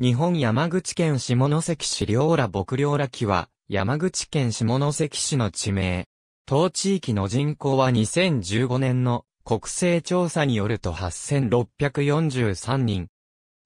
日本山口県下関市両浦牧両羅木は、山口県下関市の地名。当地域の人口は2015年の国勢調査によると8643人。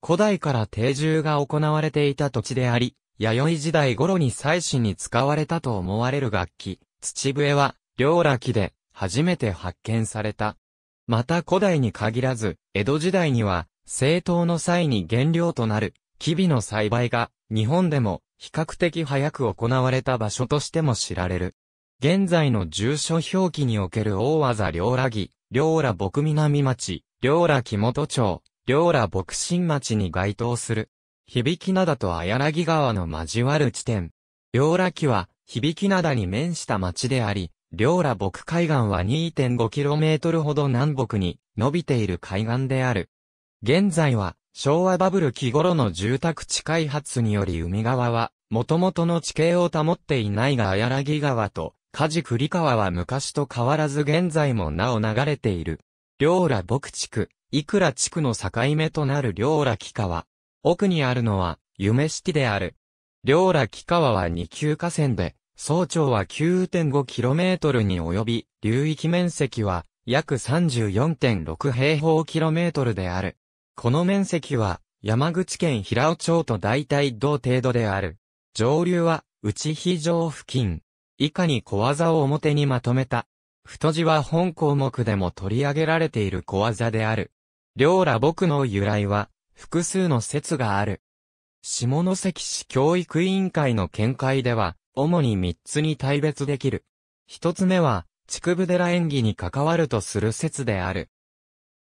古代から定住が行われていた土地であり、弥生時代頃に祭祀に使われたと思われる楽器、土笛は、両羅木で初めて発見された。また古代に限らず、江戸時代には、政党の際に原料となる日々の栽培が日本でも比較的早く行われた場所としても知られる。現在の住所表記における大技両羅木、両羅牧南町、両羅木本町、両羅牧新町に該当する。響灘と綾柳川の交わる地点。両羅木は響灘に面した町であり、両羅牧海岸は 2.5km ほど南北に伸びている海岸である。現在は昭和バブル期頃の住宅地開発により海側は、元々の地形を保っていないが綾木川と、梶事栗川は昔と変わらず現在もなお流れている。両羅牧地区、いくら地区の境目となる両羅木川。奥にあるのは、夢式である。両羅木川は二級河川で、総長は 9.5km に及び、流域面積は約34.6平方キロメートルである。この面積は、山口県平尾町と大体同程度である。上流は、内非常付近。以下に小技を表にまとめた。太字は本項目でも取り上げられている小技である。両ら僕の由来は、複数の説がある。下関市教育委員会の見解では、主に三つに大別できる。一つ目は、畜部寺演技に関わるとする説である。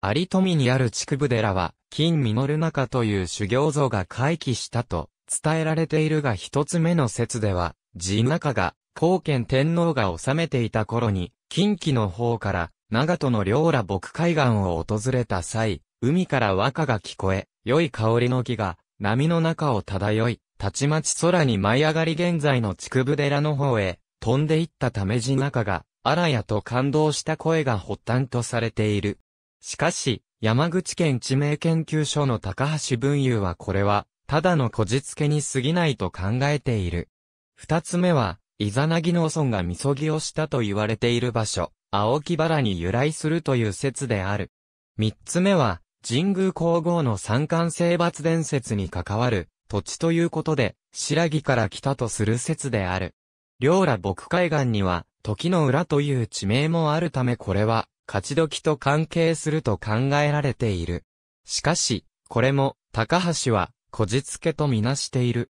有富にある畜部寺は、金実る中という修行像が回帰したと伝えられているが一つ目の説では、寺中が、高賢天皇が治めていた頃に、近畿の方から、長門の両羅牧海岸を訪れた際、海から和歌が聞こえ、良い香りの木が、波の中を漂い、たちまち空に舞い上がり現在の畜部寺の方へ、飛んでいったため寺中が、あらやと感動した声が発端とされている。しかし、山口県地名研究所の高橋文雄はこれは、ただのこじつけに過ぎないと考えている。二つ目は、イザナギ農村がみそぎをしたと言われている場所、青木原に由来するという説である。三つ目は、神宮皇后の三冠征伐伝説に関わる土地ということで、白木から来たとする説である。両羅牧海岸には、時の裏という地名もあるためこれは、勝どきと関係すると考えられている。しかし、これも、高橋は、こじつけとみなしている。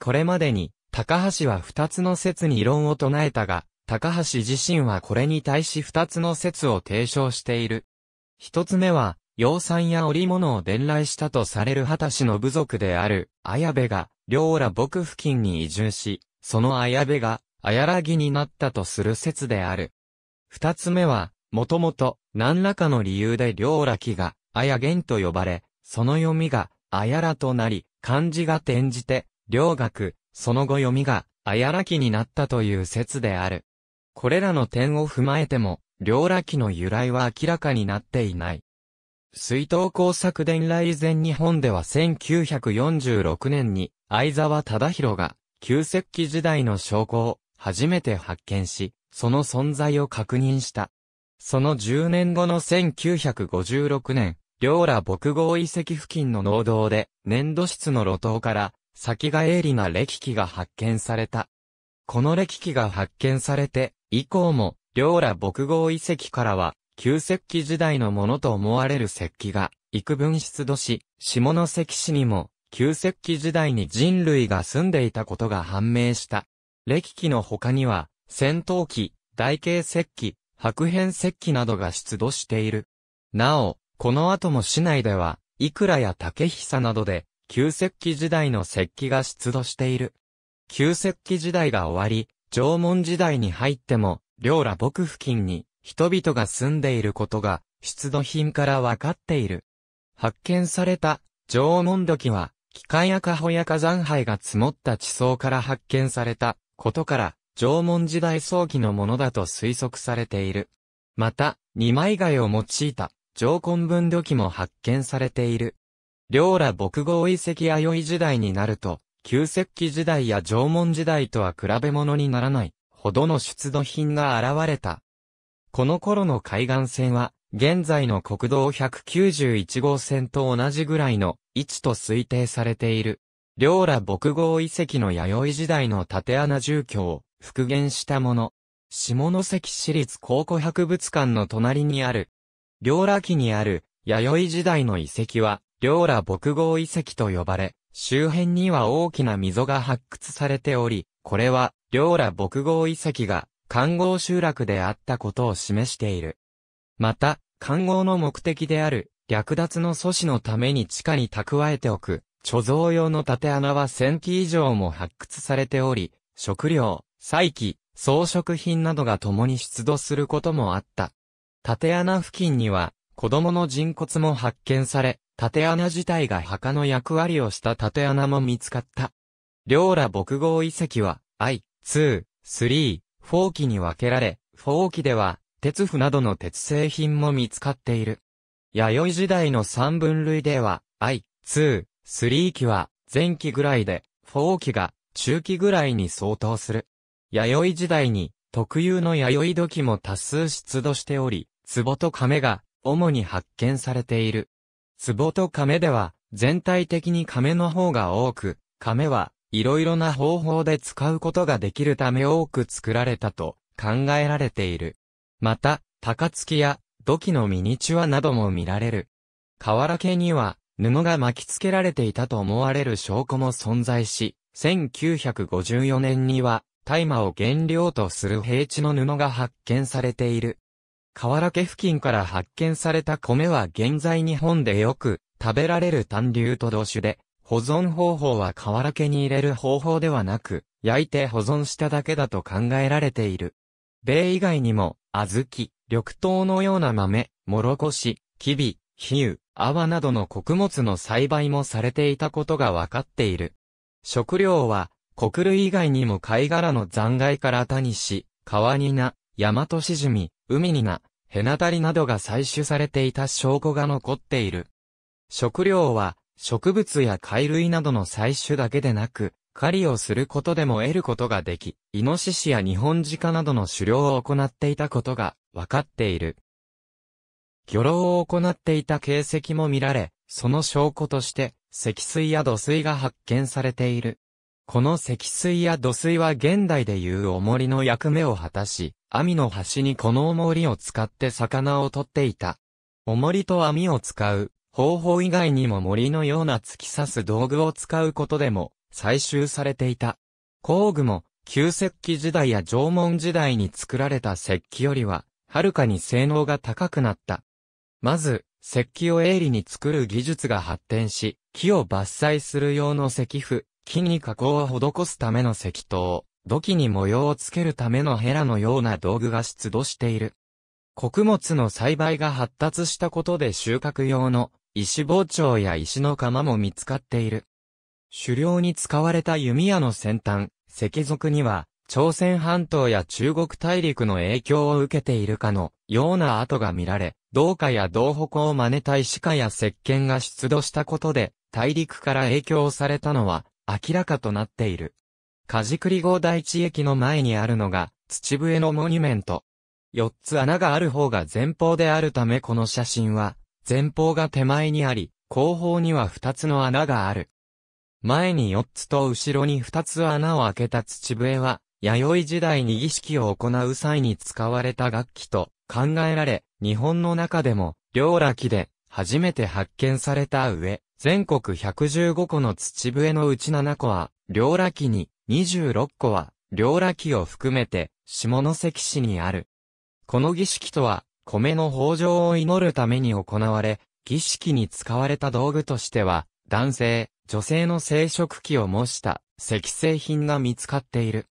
これまでに、高橋は二つの説に異論を唱えたが、高橋自身はこれに対し二つの説を提唱している。一つ目は、養蚕や織物を伝来したとされる畑氏の部族である、綾部が、両ら僕付近に移住し、その綾部が、綾らぎになったとする説である。二つ目は、もともと、何らかの理由で両羅きが、あやげんと呼ばれ、その読みが、あやらとなり、漢字が転じて、両学、その後読みが、あやらきになったという説である。これらの点を踏まえても、両羅きの由来は明らかになっていない。水道工作伝来前日本では1946年に、相沢忠宏が、旧石器時代の証拠を、初めて発見し、その存在を確認した。その10年後の1956年、両羅牧郷遺跡付近の農道で、粘土質の路頭から、先が鋭利な歴機が発見された。この歴機が発見されて、以降も、両羅牧郷遺跡からは、旧石器時代のものと思われる石器が、幾分出土し、下関市にも、旧石器時代に人類が住んでいたことが判明した。歴器の他には、戦闘機、台形石器、白変石器などが出土している。なお、この後も市内では、いくらや竹久などで、旧石器時代の石器が出土している。旧石器時代が終わり、縄文時代に入っても、両羅僕付近に、人々が住んでいることが、出土品からわかっている。発見された、縄文土器は、機械やカホや火山灰が積もった地層から発見されたことから、縄文時代早期のものだと推測されている。また、二枚貝を用いた縄根分土器も発見されている。両羅木号遺跡弥生時代になると、旧石器時代や縄文時代とは比べ物にならないほどの出土品が現れた。この頃の海岸線は、現在の国道191号線と同じぐらいの位置と推定されている。両羅木号遺跡の弥生時代の縦穴住居を復元したもの。下関市立考古博物館の隣にある、両羅期にある、弥生時代の遺跡は、両羅木号遺跡と呼ばれ、周辺には大きな溝が発掘されており、これは、両羅木号遺跡が、観光集落であったことを示している。また、観光の目的である、略奪の阻止のために地下に蓄えておく、貯蔵用の縦穴は1000基以上も発掘されており、食料、再起、装飾品などが共に出土することもあった。縦穴付近には、子供の人骨も発見され、縦穴自体が墓の役割をした縦穴も見つかった。両羅木号遺跡は、I、i i i 2、3、4期に分けられ、4期では、鉄符などの鉄製品も見つかっている。弥生時代の三分類では、I、i、III 期は、前期ぐらいで、4期が、中期ぐらいに相当する。弥生時代に特有の弥生土器も多数出土しており、壺と亀が主に発見されている。壺と亀では全体的に亀の方が多く、亀はいろいろな方法で使うことができるため多く作られたと考えられている。また、高槻や土器のミニチュアなども見られる。瓦家には布が巻き付けられていたと思われる証拠も存在し、1954年には大麻を原料とする平地の布が発見されている。河原家付近から発見された米は現在日本でよく食べられる単流と同種で、保存方法は河原家に入れる方法ではなく、焼いて保存しただけだと考えられている。米以外にも、小豆、緑豆のような豆、もろこし、きび、比喩、泡などの穀物の栽培もされていたことがわかっている。食料は、国類以外にも貝殻の残骸から谷し、川にな、大和しじみ、海にな、へなたりなどが採取されていた証拠が残っている。食料は、植物や貝類などの採取だけでなく、狩りをすることでも得ることができ、イノシシやニホンジカなどの狩猟を行っていたことが分かっている。漁労を行っていた形跡も見られ、その証拠として、積水や土水が発見されている。この積水や土水は現代でいう重りの役目を果たし、網の端にこの重りを使って魚を取っていた。重りと網を使う方法以外にも森のような突き刺す道具を使うことでも採集されていた。工具も旧石器時代や縄文時代に作られた石器よりは、はるかに性能が高くなった。まず、石器を鋭利に作る技術が発展し、木を伐採する用の石斧、木に加工を施すための石灯、土器に模様をつけるためのヘラのような道具が出土している。穀物の栽培が発達したことで収穫用の石包丁や石の釜も見つかっている。狩猟に使われた弓矢の先端、石属には、朝鮮半島や中国大陸の影響を受けているかのような跡が見られ、銅貨や銅鉾を真似た石化や石鹸が出土したことで、大陸から影響されたのは明らかとなっている。梶栗号第一駅の前にあるのが、土笛のモニュメント。4つ穴がある方が前方であるためこの写真は、前方が手前にあり、後方には2つの穴がある。前に4つと後ろに2つ穴を開けた土笛は、弥生時代に儀式を行う際に使われた楽器と考えられ、日本の中でも、両楽器で初めて発見された上、全国115個の土笛のうち7個は、両羅きに、26個は、両羅きを含めて、下関市にある。この儀式とは、米の豊穣を祈るために行われ、儀式に使われた道具としては、男性、女性の生殖器を模した石製品が見つかっている。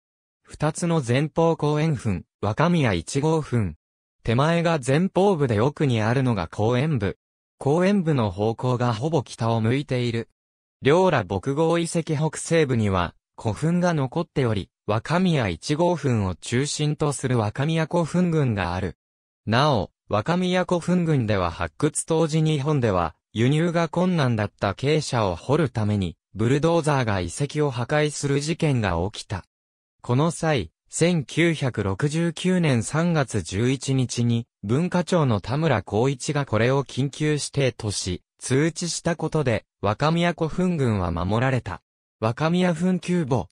二つの前方後円墳、若宮一号墳。手前が前方部で奥にあるのが後円部、公園部の方向がほぼ北を向いている。両羅木号遺跡北西部には古墳が残っており、若宮一号墳を中心とする若宮古墳群がある。なお、若宮古墳群では発掘当時日本では輸入が困難だった傾斜を掘るために、ブルドーザーが遺跡を破壊する事件が起きた。この際、1969年3月11日に文化庁の田村光一がこれを緊急指定とし、通知したことで若宮古墳群は守られた。若宮墳丘墓。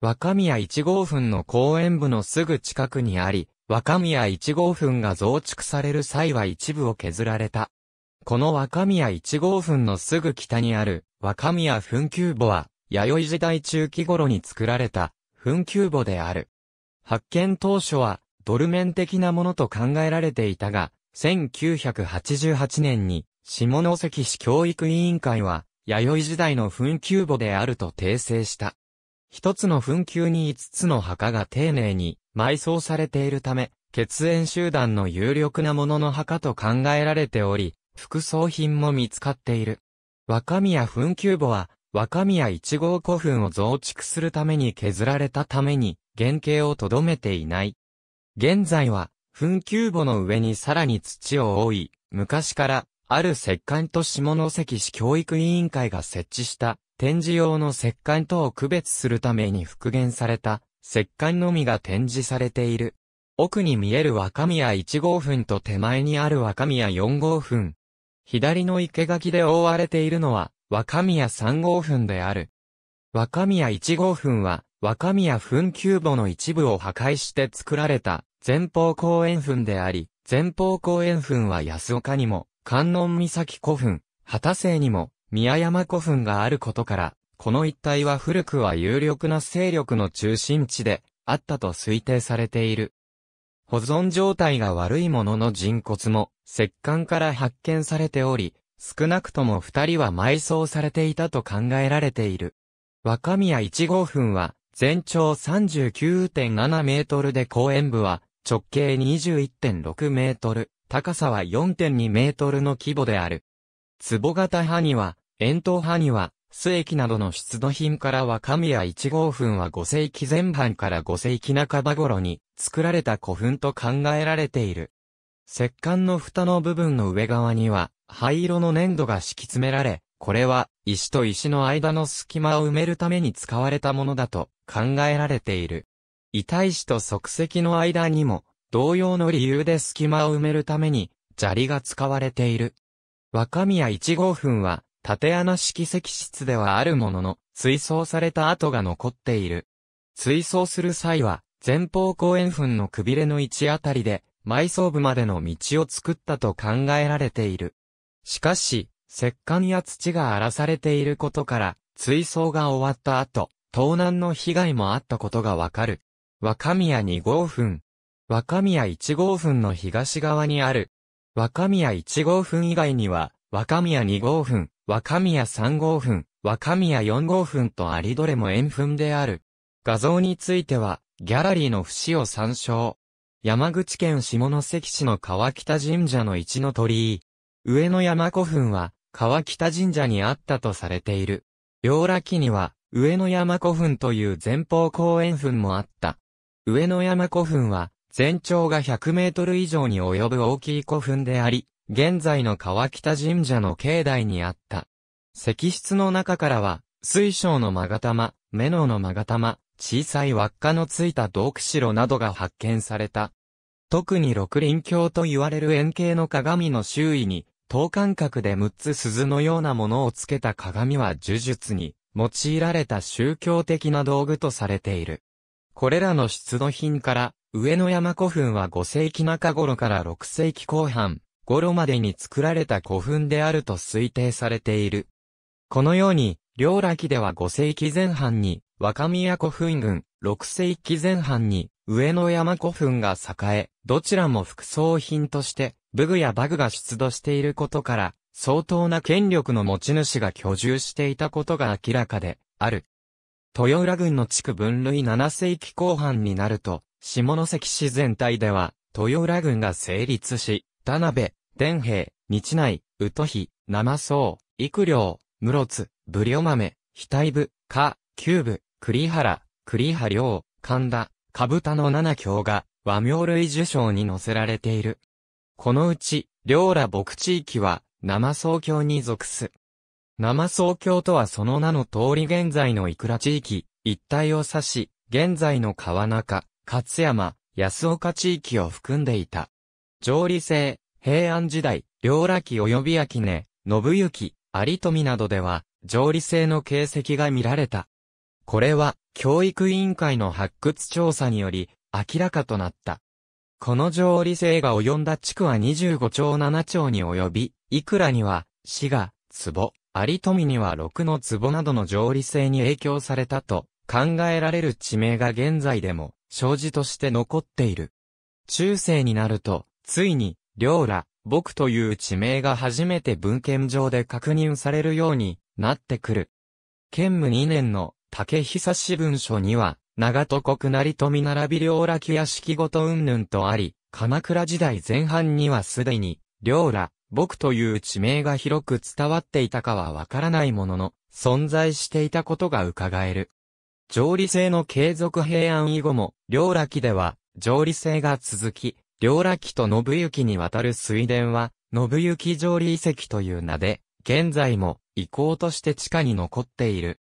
若宮1号墳の公園部のすぐ近くにあり、若宮1号墳が増築される際は一部を削られた。この若宮1号墳のすぐ北にある若宮墳丘墓は、弥生時代中期頃に作られた墳丘墓である。発見当初は、ドルメン的なものと考えられていたが、1988年に、下関市教育委員会は、弥生時代の墳丘墓であると訂正した。一つの墳丘に五つの墓が丁寧に埋葬されているため、血縁集団の有力なものの墓と考えられており、副葬品も見つかっている。若宮墳丘墓は、若宮一号古墳を増築するために削られたために、原型をとどめていない。現在は、墳丘墓の上にさらに土を覆い、昔から、ある石棺と下関市教育委員会が設置した展示用の石棺とを区別するために復元された石棺のみが展示されている。奥に見える若宮1号墳と手前にある若宮4号墳。左の生垣で覆われているのは若宮三号墳である。若宮一号墳は、若宮墳丘墓の一部を破壊して作られた、前方後円墳であり、前方後円墳は安岡にも、観音岬古墳、畑瀬にも、宮山古墳があることから、この一帯は古くは有力な勢力の中心地で、あったと推定されている。保存状態が悪いものの人骨も、石棺から発見されており、少なくとも二人は埋葬されていたと考えられている。若宮一号墳は、全長39.7メートルで公園部は、直径21.6メートル、高さは4.2メートルの規模である。壺型歯には、円筒歯には、末期などの出土品から若宮一号墳は5世紀前半から5世紀半ば頃に作られた古墳と考えられている。石棺の蓋の部分の上側には、灰色の粘土が敷き詰められ、これは石と石の間の隙間を埋めるために使われたものだと考えられている。遺体石と即席の間にも、同様の理由で隙間を埋めるために、砂利が使われている。若宮1号墳は、縦穴式石室ではあるものの、追走された跡が残っている。追走する際は、前方後円墳のくびれの位置あたりで、埋葬部までの道を作ったと考えられている。しかし、石棺や土が荒らされていることから、追葬が終わった後、盗難の被害もあったことがわかる。若宮2号墳。若宮1号墳の東側にある。若宮1号墳以外には、若宮2号墳、若宮3号墳、若宮4号墳とありどれも円墳である。画像については、ギャラリーの節を参照。山口県下関市の川北神社の一の鳥居。上野山古墳は、川北神社にあったとされている。両羅には、上野山古墳という前方後円墳もあった。上野山古墳は、全長が100メートル以上に及ぶ大きい古墳であり、現在の川北神社の境内にあった。石室の中からは、水晶の勾玉、目のの勾玉、小さい輪っかのついた洞窟炉などが発見された。特に六輪鏡と言われる円形の鏡の周囲に、等間隔で6つ鈴のようなものをつけた鏡は呪術に用いられた宗教的な道具とされている。これらの出土品から、上野山古墳は5世紀中頃から6世紀後半頃までに作られた古墳であると推定されている。このように、両羅記では5世紀前半に若宮古墳群、六世紀前半に、上野山古墳が栄え、どちらも副葬品として、武具や馬具が出土していることから、相当な権力の持ち主が居住していたことが明らかで、ある。豊浦郡の地区分類7世紀後半になると、下関市全体では、豊浦郡が成立し、田辺、伝平、日内、宇都比、生宗、育両、室津、ブリオ、豆、非体部、下、ー部、栗原、栗原良、神田、株田の七教が和名類受賞に載せられている。このうち、両ら牧地域は生宗教に属す。生宗教とはその名の通り現在のいくら地域、一帯を指し、現在の川中、勝山、安岡地域を含んでいた。上理制、平安時代、両羅期及び秋根、信行、有富などでは、上理性の形跡が見られた。これは、教育委員会の発掘調査により、明らかとなった。この条理性が及んだ地区は25町7町に及び、いくらには、市が、壺、有富には6の壺などの条理性に影響されたと、考えられる地名が現在でも、障子として残っている。中世になると、ついに、両ら、僕という地名が初めて文献上で確認されるようになってくる。県務2年の竹久志文書には、長戸国成富並び両ら木屋敷ごと云々とあり、鎌倉時代前半にはすでに、両ら、僕という地名が広く伝わっていたかはわからないものの、存在していたことが伺える。上理性の継続平安以後も、両ら木では、上理性が続き、両ら木と信行にわたる水田は、信行上理遺跡という名で、現在も遺構として地下に残っている。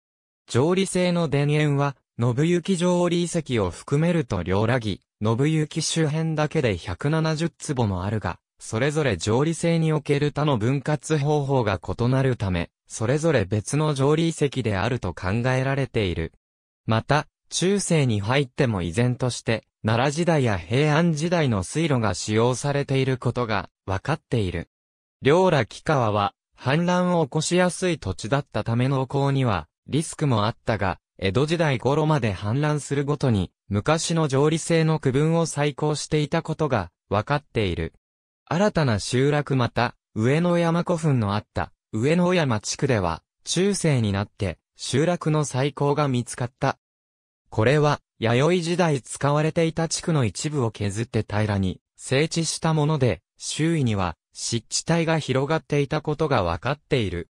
上理性の田園は、信行上理遺跡を含めると両らぎ、信行周辺だけで170坪もあるが、それぞれ上理性における他の分割方法が異なるため、それぞれ別の上理遺跡であると考えられている。また、中世に入っても依然として、奈良時代や平安時代の水路が使用されていることが分かっている。両ら、木川は、氾濫を起こしやすい土地だったための耕には、リスクもあったが、江戸時代頃まで氾濫するごとに、昔の上理性の区分を再考していたことが、分かっている。新たな集落また、上野山古墳のあった、上野山地区では、中世になって、集落の再興が見つかった。これは、弥生時代使われていた地区の一部を削って平らに、整地したもので、周囲には、湿地帯が広がっていたことが分かっている。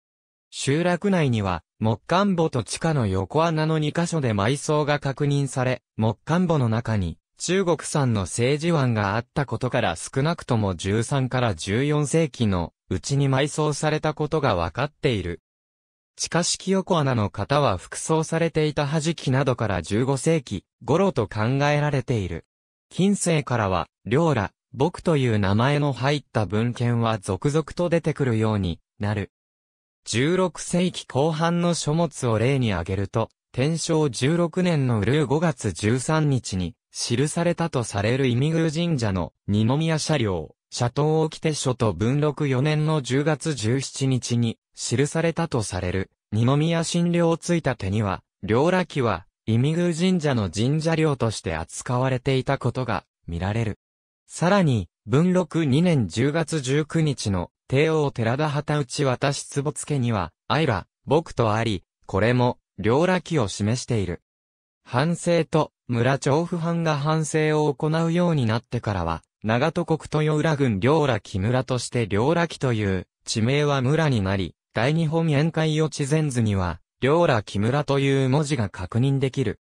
集落内には、木管墓と地下の横穴の2箇所で埋葬が確認され、木管墓の中に、中国産の政治湾があったことから少なくとも13から14世紀のうちに埋葬されたことが分かっている。地下式横穴の方は服装されていた弾きなどから15世紀頃と考えられている。近世からは、両ら、僕という名前の入った文献は続々と出てくるようになる。16世紀後半の書物を例に挙げると、天正16年のうルー5月13日に、記されたとされるイミグー神社の二宮車両、社頭を着て書と文禄4年の10月17日に、記されたとされる、二宮神領をついた手には、両羅記は、イミグー神社の神社領として扱われていたことが見られる。さらに、文禄2年10月19日の帝王寺田旗内私坪付には、愛ら、僕とあり、これも、両羅記を示している。反省と、村長府藩が反省を行うようになってからは、長戸国豊浦郡両羅木村として両羅木という、地名は村になり、大日本宴会予知前図には、両羅木村という文字が確認できる。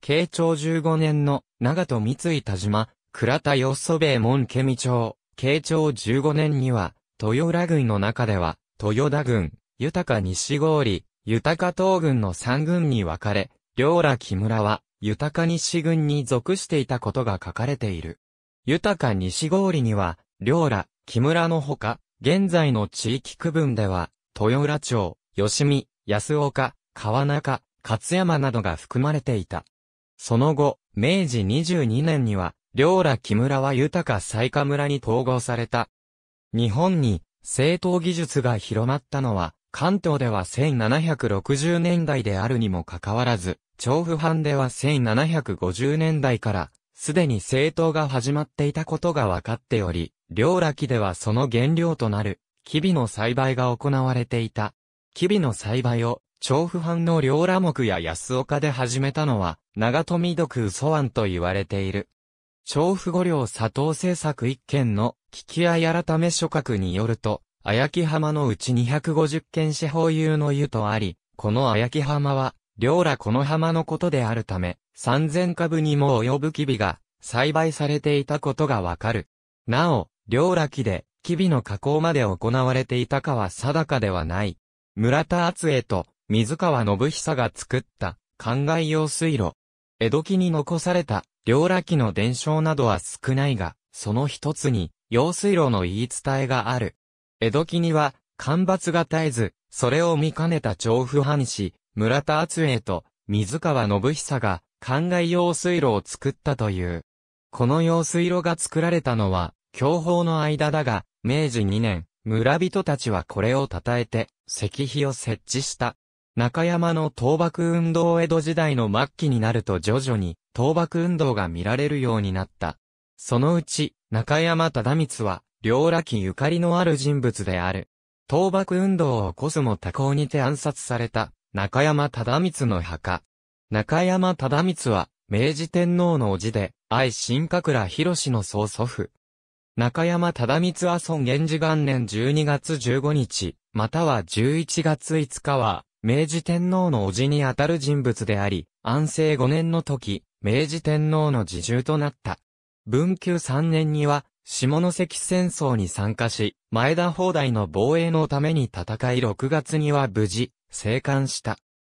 慶長15年の、長戸三井田島、倉田よそべ門家美町、慶長15年には、豊浦郡の中では、豊田郡、豊西郡、豊東郡の三郡に分かれ、両羅木村は、豊西郡に属していたことが書かれている。豊西郡には、両羅木村のほか、現在の地域区分では、豊浦町、吉見、安岡、川中、勝山などが含まれていた。その後、明治22年には、両羅木村は豊か西下村に統合された日本に製陶技術が広まったのは、関東では1760年代であるにもかかわらず、調布藩では1750年代から、すでに製陶が始まっていたことが分かっており、両らきではその原料となる、キビの栽培が行われていた。キビの栽培を、調布藩の両羅木や安岡で始めたのは、長富毒祖湾と言われている。調布五両佐藤製作一軒の聞き合い改め諸閣によると、綾木浜のうち250件四方有の湯とあり、この綾木浜は、両らこの浜のことであるため、3000株にも及ぶキビが栽培されていたことがわかる。なお、両ら木で、キビの加工まで行われていたかは定かではない。村田厚江と水川信久が作った灌漑用水路。江戸期に残された両ら木の伝承などは少ないが、その一つに、用水路の言い伝えがある。江戸期には、干ばつが絶えず、それを見かねた調布藩士、村田厚栄と、水川信久が、灌漑用水路を作ったという。この用水路が作られたのは、享保の間だが、明治2年、村人たちはこれを称えて、石碑を設置した。中山の倒幕運動江戸時代の末期になると徐々に、倒幕運動が見られるようになった。そのうち、中山忠光は、両羅きゆかりのある人物である。倒幕運動を起こすも多幸にて暗殺された、中山忠光の墓。中山忠光は、明治天皇の叔父で、愛新閣倉広の曽祖父。中山忠光は孫源氏元年12月15日、または11月5日は、明治天皇の叔父にあたる人物であり、安政5年の時、明治天皇の自重となった。文久3年には、下関戦争に参加し、前田砲台の防衛のために戦い6月には無事、生還した。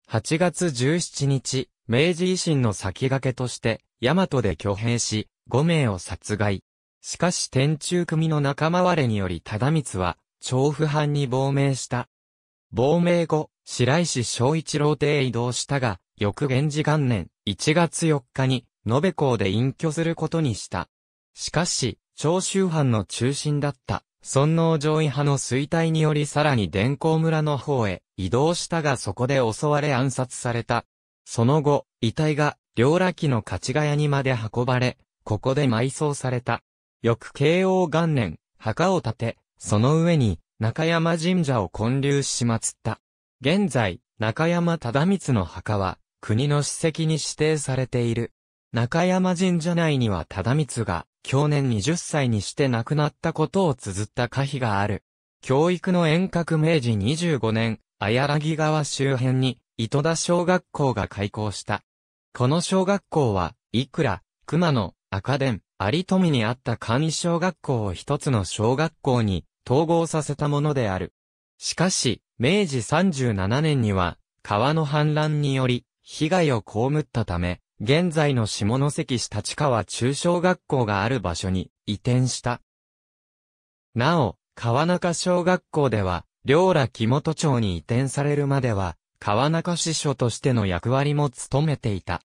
8月17日、明治維新の先駆けとして、大和で挙兵し、5名を殺害。しかし天中組の仲間割れにより忠光は、調布藩に亡命した。亡命後、白石昭一郎邸へ移動したが、翌元治元年1月4日に延べ校で隠居することにした。しかし、長州藩の中心だった、尊王上位派の衰退によりさらに伝光村の方へ移動したがそこで襲われ暗殺された。その後、遺体が、両羅きの勝ヶ谷にまで運ばれ、ここで埋葬された。翌慶応元年、墓を建て、その上に、中山神社を建立しつった。現在、中山忠光の墓は、国の史跡に指定されている。中山神社内には忠光が、去年20歳にして亡くなったことを綴った歌碑がある。教育の遠隔明治25年、綾柳川周辺に、糸田小学校が開校した。この小学校は、いくら、熊野、赤伝、有富にあった簡易小学校を一つの小学校に統合させたものである。しかし、明治37年には、川の氾濫により、被害を被ったため、現在の下関市立川中小学校がある場所に移転した。なお、川中小学校では、両羅木本町に移転されるまでは、川中支所としての役割も務めていた。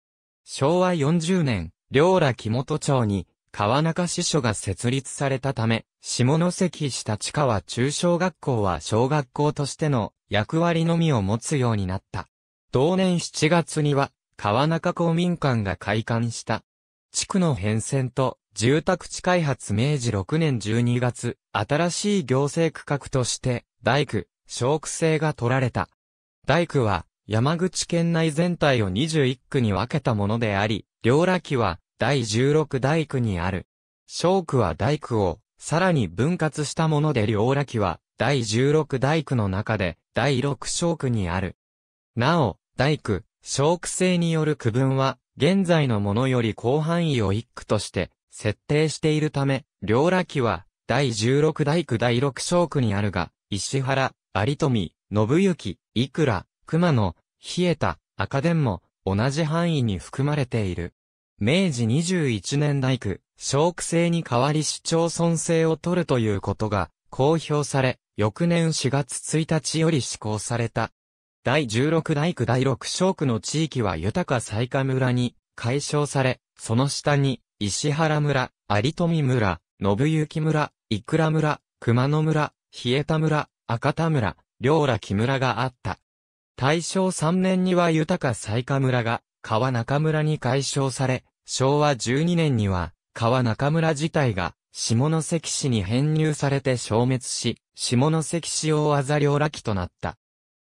昭和40年、両羅木本町に、川中支所が設立されたため、下関市立川中小学校は小学校としての役割のみを持つようになった。同年7月には、川中公民館が開館した。地区の変遷と住宅地開発明治6年12月、新しい行政区画として大区、小区制が取られた。大区は山口県内全体を21区に分けたものであり、両羅期は第16大区にある。小区は大区をさらに分割したもので両羅期は第16大区の中で第6小区にある。なお、大区、小区制による区分は、現在のものより広範囲を一区として、設定しているため、両羅記は、第16大区第6小区にあるが、石原、有富、信行、いくら、熊野、冷えた、赤伝も、同じ範囲に含まれている。明治21年大区、小区制に代わり市町村制を取るということが公表され、翌年4月1日より施行された。第16大区第6小区の地域は豊か西下村に解消され、その下に、石原村、有富村、信行村、いくら村、熊野村、えた村、赤田村、両ら木村があった。大正3年には豊か西下村が川中村に解消され、昭和12年には川中村自体が下関市に編入されて消滅し、下関市大技両ら木となった。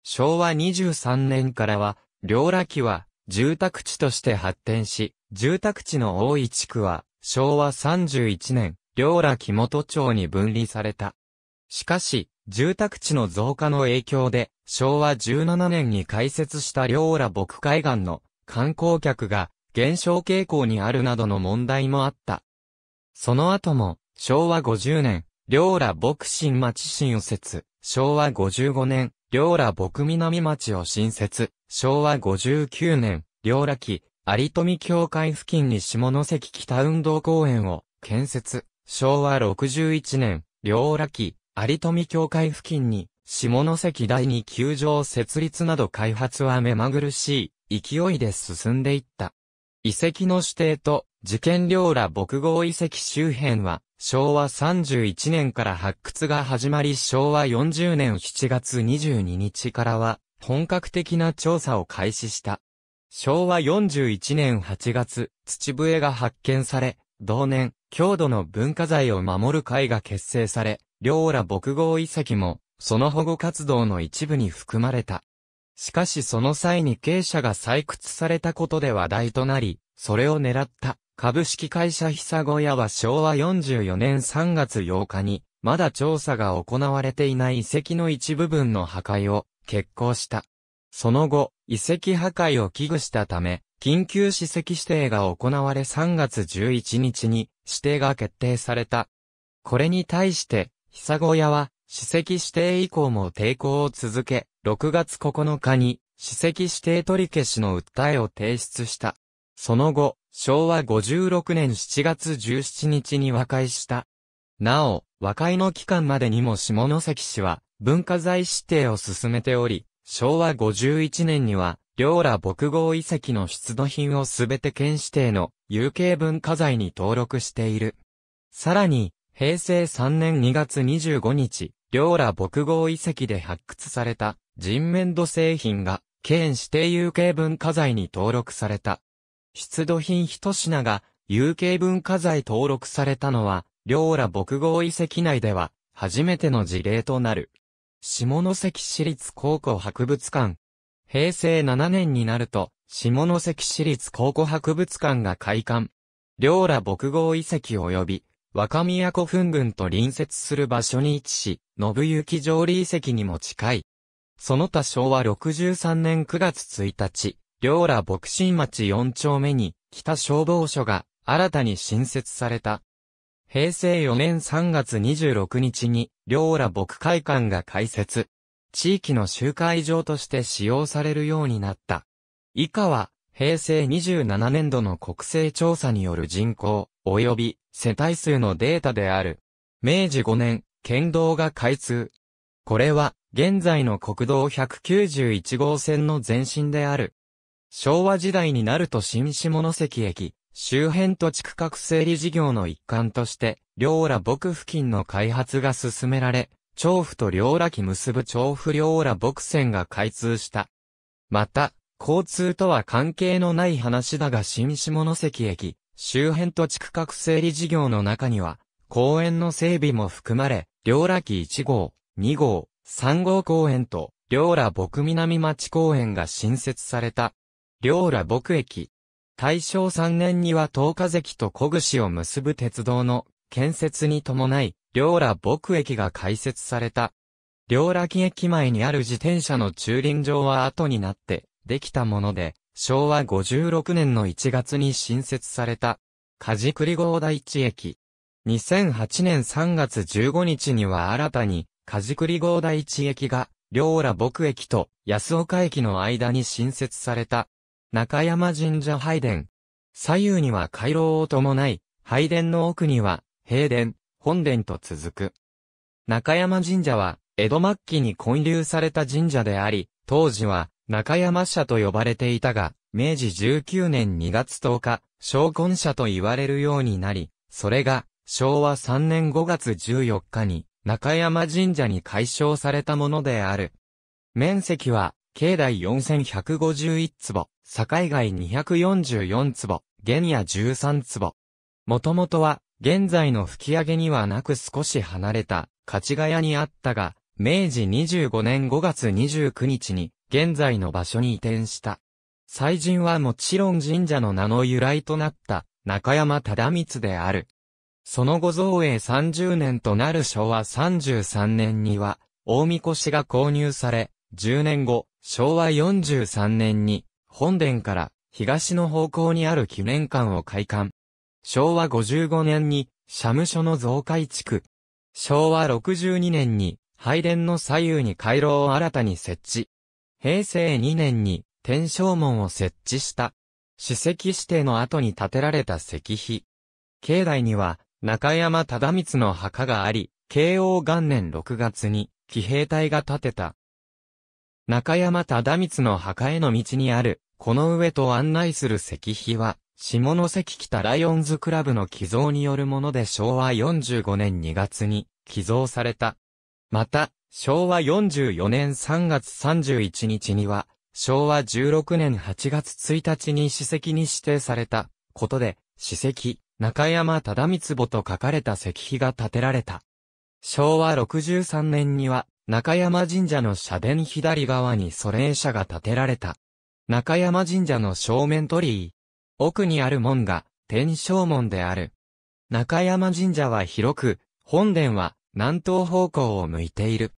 昭和23年からは、両羅期は住宅地として発展し、住宅地の多い地区は、昭和31年、両羅木本町に分離された。しかし、住宅地の増加の影響で、昭和17年に開設した両羅牧海岸の観光客が減少傾向にあるなどの問題もあった。その後も、昭和50年、両羅牧新町新設、昭和55年、両羅牧南町を新設、昭和59年、両羅期、有富教会付近に下関北運動公園を建設、昭和61年、両羅期、有富教会付近に、下関第二球場設立など開発は目まぐるしい勢いで進んでいった。遺跡の指定と、事件両羅牧号遺跡周辺は、昭和31年から発掘が始まり昭和40年7月22日からは本格的な調査を開始した。昭和41年8月、土笛が発見され、同年、郷土の文化財を守る会が結成され、両ら木号遺跡も、その保護活動の一部に含まれた。しかしその際に傾斜が採掘されたことで話題となり、それを狙った株式会社久小屋は昭和44年3月8日に、まだ調査が行われていない遺跡の一部分の破壊を決行した。その後、遺跡破壊を危惧したため、緊急史跡指定が行われ3月11日に指定が決定された。これに対して、久小屋は史跡指定以降も抵抗を続け、6月9日に史跡指定取り消しの訴えを提出した。その後、昭和56年7月17日に和解した。なお、和解の期間までにも下関市は文化財指定を進めており、昭和51年には、両羅木号遺跡の出土品をすべて県指定の有形文化財に登録している。さらに、平成3年2月25日、両羅木号遺跡で発掘された人面土製品が、県指定有形文化財に登録された。出土品一品が有形文化財登録されたのは、両羅木郷遺跡内では、初めての事例となる。下関市立考古博物館。平成7年になると、下関市立考古博物館が開館。両羅木郷遺跡及び、若宮古墳群と隣接する場所に位置し、信行上里遺跡にも近い。その他昭和63年9月1日、両羅牧神町4丁目に、北消防署が新たに新設された。平成4年3月26日に、両羅牧会館が開設。地域の集会場として使用されるようになった。以下は、平成27年度の国勢調査による人口、及び世帯数のデータである。明治5年、県道が開通。これは、現在の国道191号線の前身である。昭和時代になると新下関駅、周辺土地区画整理事業の一環として、両羅牧付近の開発が進められ、調布と両羅木結ぶ調布両羅牧線が開通した。また、交通とは関係のない話だが新下関駅、周辺土地区画整理事業の中には、公園の整備も含まれ、両羅木1号、2号、3号公園と、両羅牧南町公園が新設された。両羅牧駅。大正3年には東華関と小串を結ぶ鉄道の建設に伴い、両羅牧駅が開設された。両羅木駅前にある自転車の駐輪場は後になってできたもので、昭和56年の1月に新設された、梶栗郷第一駅。2008年3月15日には新たに、梶栗郷第一駅が、両羅牧駅と安岡駅の間に新設された。中山神社拝殿。左右には回廊を伴い、拝殿の奥には、平殿、本殿と続く。中山神社は、江戸末期に建立された神社であり、当時は、中山社と呼ばれていたが、明治19年2月10日、昇魂社と言われるようになり、それが、昭和3年5月14日に、中山神社に改称されたものである。面積は、境内4151坪、境外244坪、原野13坪。もともとは、現在の吹上にはなく少し離れた、勝ヶ谷にあったが、明治25年5月29日に、現在の場所に移転した。祭神はもちろん神社の名の由来となった、中山忠光である。その後造営30年となる昭和33年には、大神輿が購入され、10年後、昭和43年に、本殿から東の方向にある記念館を開館。昭和55年に、社務所の増改築。昭和62年に、拝殿の左右に回廊を新たに設置。平成2年に、天正門を設置した。史跡指定の後に建てられた石碑。境内には、中山忠光の墓があり、慶応元年6月に、騎兵隊が建てた中山忠光の墓への道にある、この上と案内する石碑は、下関北ライオンズクラブの寄贈によるもので昭和45年2月に寄贈された。また、昭和44年3月31日には、昭和16年8月1日に史跡に指定されたことで、史跡、中山忠光墓と書かれた石碑が建てられた。昭和63年には、中山神社の社殿左側に祖霊社が建てられた。中山神社の正面鳥居。奥にある門が、天正門である。中山神社は広く、本殿は南東方向を向いている。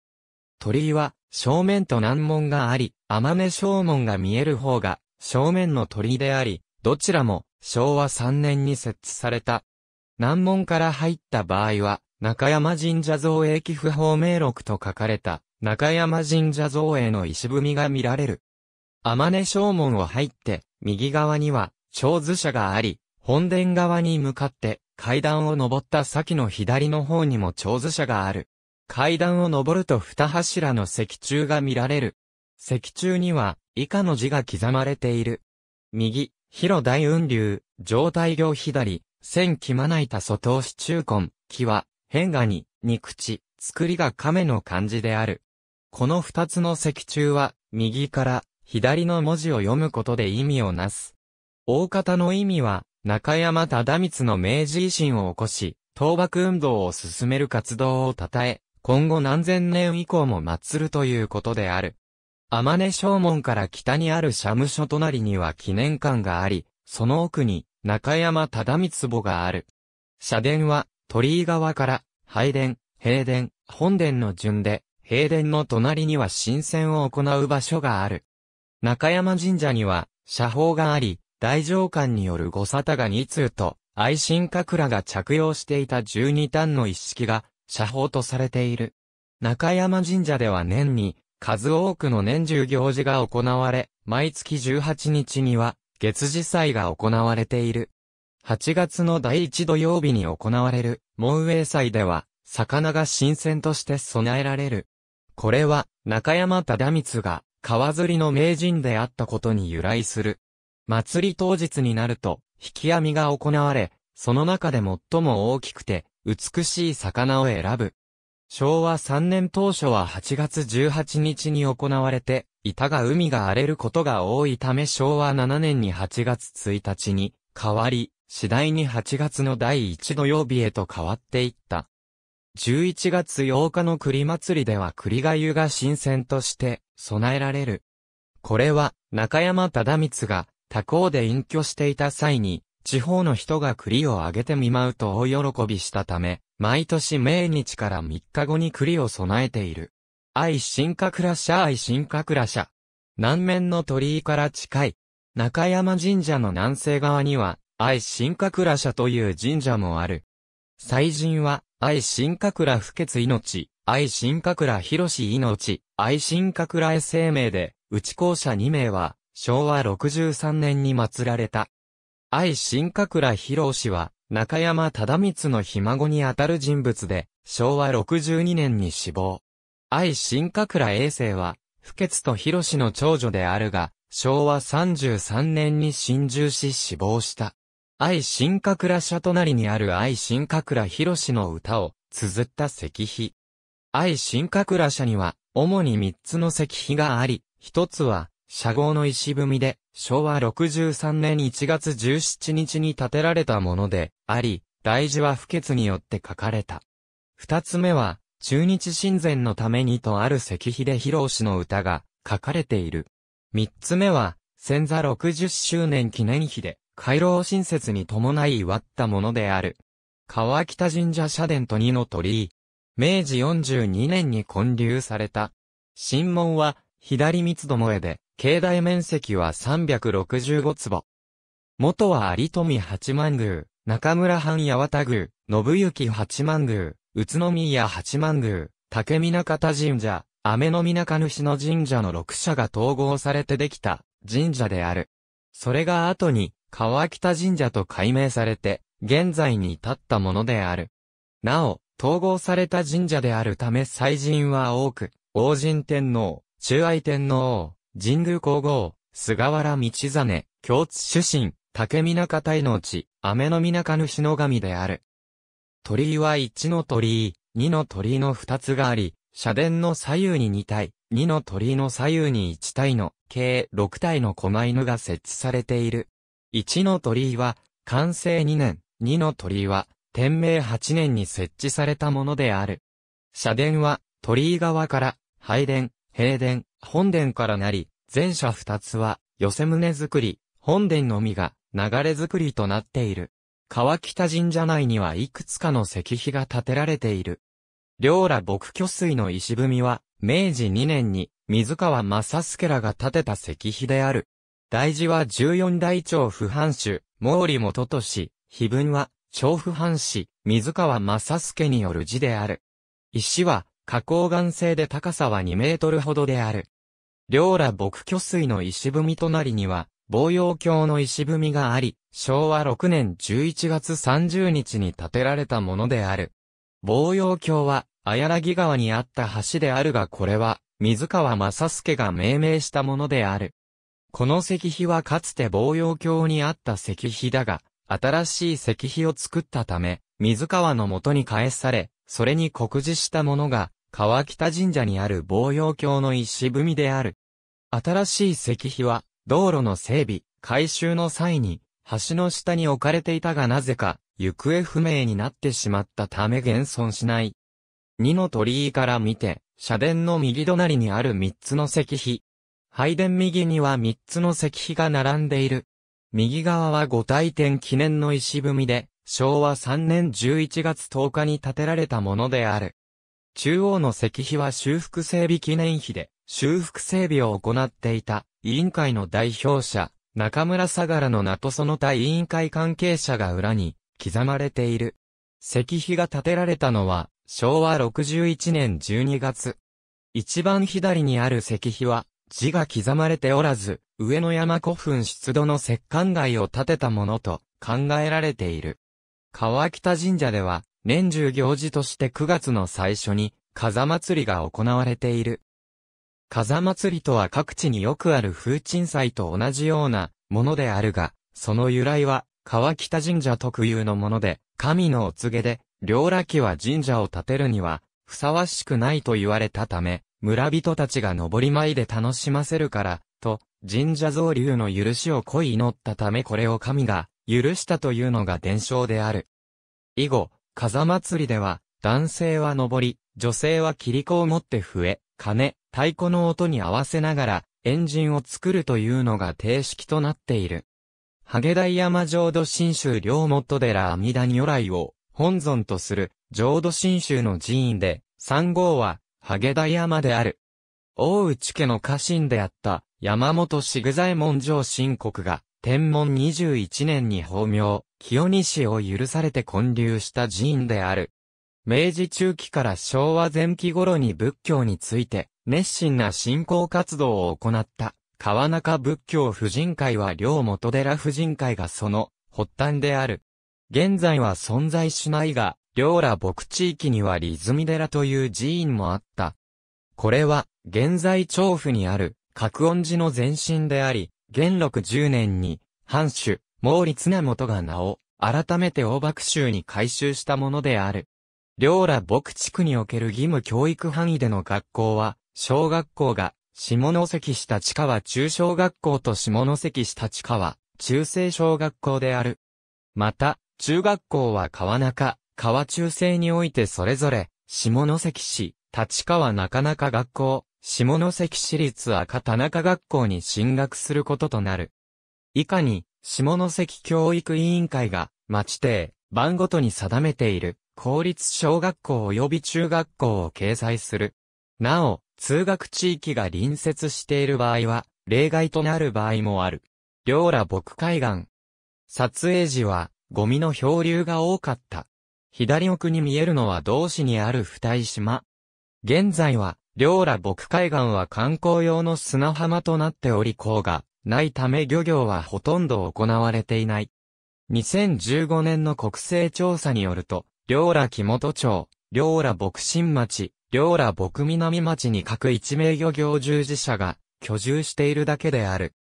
鳥居は正面と南門があり、天目正門が見える方が正面の鳥居であり、どちらも昭和3年に設置された。南門から入った場合は中山神社造営寄付法名録と書かれた、中山神社造営の石踏みが見られる。天根正門を入って、右側には、長図社があり、本殿側に向かって、階段を登った先の左の方にも長図社がある。階段を登ると二柱の石柱が見られる。石柱には、以下の字が刻まれている。右、広大雲流、上大行左、千木まないた外押し中根、木は、変画に、肉地、作りが亀の漢字である。この二つの石柱は、右から左の文字を読むことで意味をなす。大方の意味は、中山忠光の明治維新を起こし、倒幕運動を進める活動を称え、今後何千年以降も祀るということである。天根正門から北にある社務所隣には記念館があり、その奥に中山忠光墓がある。社殿は鳥居側から、拝殿、平殿、本殿の順で、平殿の隣には神仙を行う場所がある。中山神社には、社宝があり、大上官による御沙汰が2通と、愛新覚らが着用していた12端の一式が、社宝とされている。中山神社では年に、数多くの年中行事が行われ、毎月18日には、月次祭が行われている。8月の第1土曜日に行われる、門営祭では、魚が新鮮として備えられる。これは、中山忠光が、川釣りの名人であったことに由来する。祭り当日になると、引き網が行われ、その中で最も大きくて、美しい魚を選ぶ。昭和3年当初は8月18日に行われて、板が海が荒れることが多いため昭和7年に8月1日に、変わり、次第に8月の第1土曜日へと変わっていった。11月8日の栗祭りでは栗が湯が新鮮として備えられる。これは中山忠光が他校で隠居していた際に地方の人が栗をあげて見舞うと大喜びしたため、毎年命日から3日後に栗を備えている。愛新格羅社愛新格羅社。南面の鳥居から近い。中山神社の南西側には、愛新桜社という神社もある。祭神は、愛新桜不潔命、愛新桜羅広し命、愛新桜羅へ生命で、内校舎2名は、昭和63年に祀られた。愛新桜羅広氏は、中山忠光のひ孫にあたる人物で、昭和62年に死亡。愛新桜衛生は、不潔と広氏の長女であるが、昭和33年に心中し死亡した。愛新閣倉社隣にある愛新閣倉広志の歌を綴った石碑。愛新閣倉社には、主に三つの石碑があり、一つは、社号の石踏みで、昭和63年1月17日に建てられたもので、あり、大事は不潔によって書かれた。二つ目は、中日親善のためにとある石碑で博志の歌が書かれている。三つ目は、千座60周年記念碑で、回廊新設に伴い割ったものである。川北神社社殿と二の鳥居。明治42年に建立された。神門は、左三つどもえで、境内面積は365坪。元は有富八幡宮、中村藩八幡宮、信行八幡宮、宇都宮八幡宮、竹見中田神社、雨の皆主の神社の六社が統合されてできた神社である。それが後に川北神社と改名されて、現在に至ったものである。なお、統合された神社であるため祭神は多く、王神天皇、中愛天皇、神宮皇后、菅原道真、京津主神、竹見中井の地、雨の見中主の神である。鳥居は一の鳥居、二の鳥居の二つがあり、社殿の左右に二体、二の鳥居の左右に一体の、計六体の狛犬が設置されている。1の鳥居は、完成2年、2の鳥居は、天明8年に設置されたものである。社殿は、鳥居側から、拝殿、平殿、本殿からなり、前者2つは、寄せ棟作り、本殿のみが、流れ作りとなっている。川北神社内にはいくつかの石碑が建てられている。両羅牧居水の石踏みは、明治2年に、水川正助らが建てた石碑である。大事は十四大長不藩主、毛利元都氏、碑文は、長不藩士、水川正助による字である。石は、花崗岩製で高さは2メートルほどである。両羅牧巨水の石踏み隣には、防洋橋の石踏みがあり、昭和6年11月30日に建てられたものである。防洋橋は、綾良木川にあった橋であるがこれは、水川正助が命名したものである。この石碑はかつて防洋橋にあった石碑だが、新しい石碑を作ったため、水川の元に返され、それに告示したものが、川北神社にある防洋橋の石踏みである。新しい石碑は、道路の整備、改修の際に、橋の下に置かれていたがなぜか、行方不明になってしまったため現存しない。二の鳥居から見て、社殿の右隣にある三つの石碑、拝殿右には三つの石碑が並んでいる。右側は五体天記念の石踏みで、昭和3年11月10日に建てられたものである。中央の石碑は修復整備記念碑で、修復整備を行っていた委員会の代表者、中村相良の名とその他委員会関係者が裏に刻まれている。石碑が建てられたのは昭和61年12月。一番左にある石碑は字が刻まれておらず、上野山古墳出土の石棺街を建てたものと考えられている。川北神社では、年中行事として9月の最初に、風祭りが行われている。風祭りとは各地によくある風鎮祭と同じようなものであるが、その由来は川北神社特有のもので、神のお告げで、両羅旗は神社を建てるには、ふさわしくないと言われたため、村人たちが登り舞いで楽しませるから、と、神社造流の許しを恋祈ったためこれを神が許したというのが伝承である。以後、風祭りでは、男性は登り、女性は切子を持って笛、鐘、太鼓の音に合わせながら、エンジンを作るというのが定式となっている。ハゲダイ山浄土真宗両元寺阿弥陀如来を本尊とする浄土真宗の寺院で、三号はハゲダ山である。大内家の家臣であった山本四具左衛門城新国が天文21年に法名、清西を許されて建立した寺院である。明治中期から昭和前期頃に仏教について熱心な信仰活動を行った川中仏教婦人会は両元寺婦人会がその発端である。現在は存在しないが、両ら牧地域にはリズミ寺という寺院もあった。これは、現在調布にある、角音寺の前身であり、元禄十年に、藩主、毛利綱元が名を、改めて大幕州に改修したものである。両ら牧地区における義務教育範囲での学校は、小学校が、下関地下は中小学校と下関地下は、中世小学校である。また、中学校は川中、川中世においてそれぞれ、下関市、立川中中学校、下関市立赤田中学校に進学することとなる。以下に、下関教育委員会が、町定、番ごとに定めている、公立小学校及び中学校を掲載する。なお、通学地域が隣接している場合は、例外となる場合もある。両ら牧海岸。撮影時は、ゴミの漂流が多かった。左奥に見えるのは同市にある二重島。現在は、両ら牧海岸は観光用の砂浜となっており港がないため漁業はほとんど行われていない。2015年の国勢調査によると、両ら木本町、両ら牧新町、両ら牧南町に各一名漁業従事者が居住しているだけである。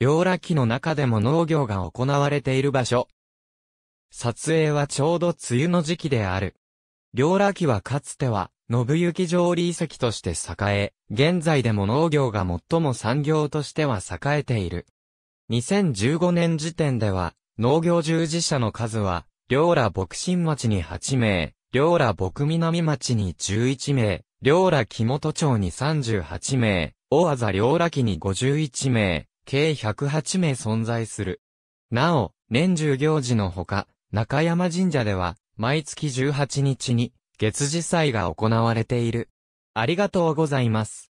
両ら木の中でも農業が行われている場所、撮影はちょうど梅雨の時期である。両羅期はかつては、信行上理遺跡として栄え、現在でも農業が最も産業としては栄えている。2015年時点では、農業従事者の数は、両羅牧新町に8名、両羅牧南町に11名、両羅木本町に38名、大和座両羅木に51名、計108名存在する。なお、年中行事のほか、中山神社では、毎月18日に、月次祭が行われている。ありがとうございます。